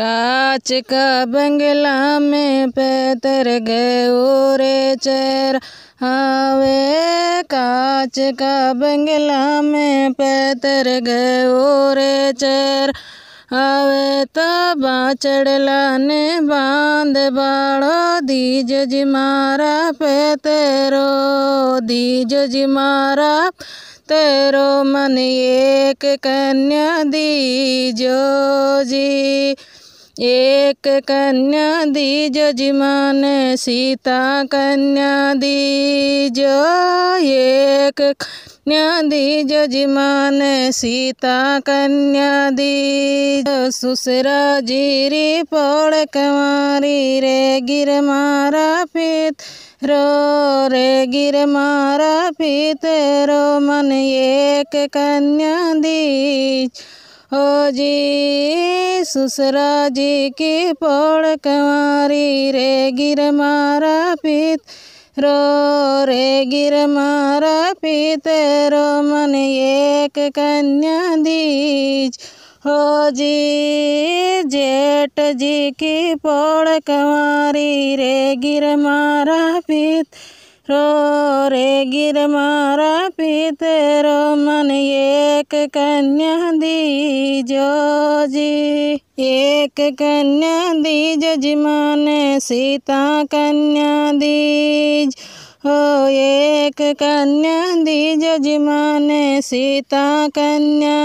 काच का बंगला में पैतर गए रे चेर हावे काच का बंगला में पैतर गए रे चेर आवे हाँ तबा तो चढ़ला ने बांध बाड़ो दीज जी मारा पे तेरो दीज मारा तेरो मन एक कन्या जो जी एक कन्या दीज जिमन सीता कन्या दीज एक कन्या दीज जिमन सीता कन्या दीज सुसरा जीरी पौड़ कुमारी रे गिर मारा पीत रो रे गिर मारा पीत रो मन एक कन्या दीज हो जी ससुरा जी की पौड़ कंवारी रे गिर मारा पीत रो रे गिर मारा पीत रो मन एक कन्या दीज हो जी जेठ जी की पौड़ कंवारी रे गिर मारा पीत रो रे गिर मारा पीते रो मन एक कन्या दीजो जी एक कन्या दीज जी माने सीता कन्या दीज हो एक कन्या दीज जी माने सीता कन्या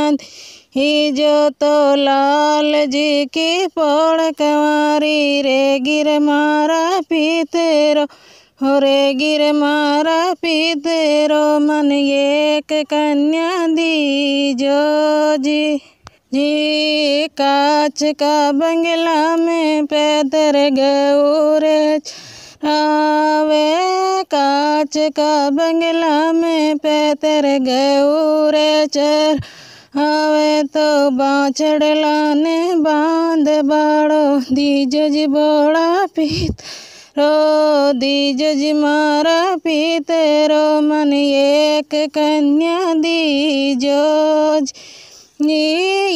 ही जो तो लाल जी की पोड़ कंवारी रे गिर मारा पीते रो रे गिर मारा पी तेरो मन एक कन्या दीजो जी जी काच का बंगला में पैदर गौरे आवे काच का बंगला में पैदर गौरे चर आवे तो बाछड़ लाने बांध बाड़ो दीजो जी बोड़ा पीत रो दीज मारा पीते रो मन एक कन्या दीजोज जी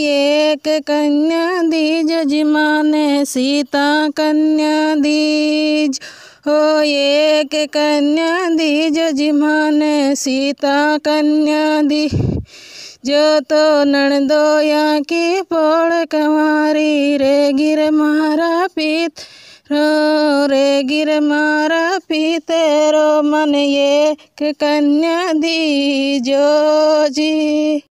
एक कन्या दीज जिमाने सीता कन्या दीज हो एक कन्या दीज जिमाने सीता कन्या दी जो तो नणदो या की पोड़ कमारी रे गिर मारा पीत रो रे गिर मारा पी तेरो मन ये कन्या दी जो जी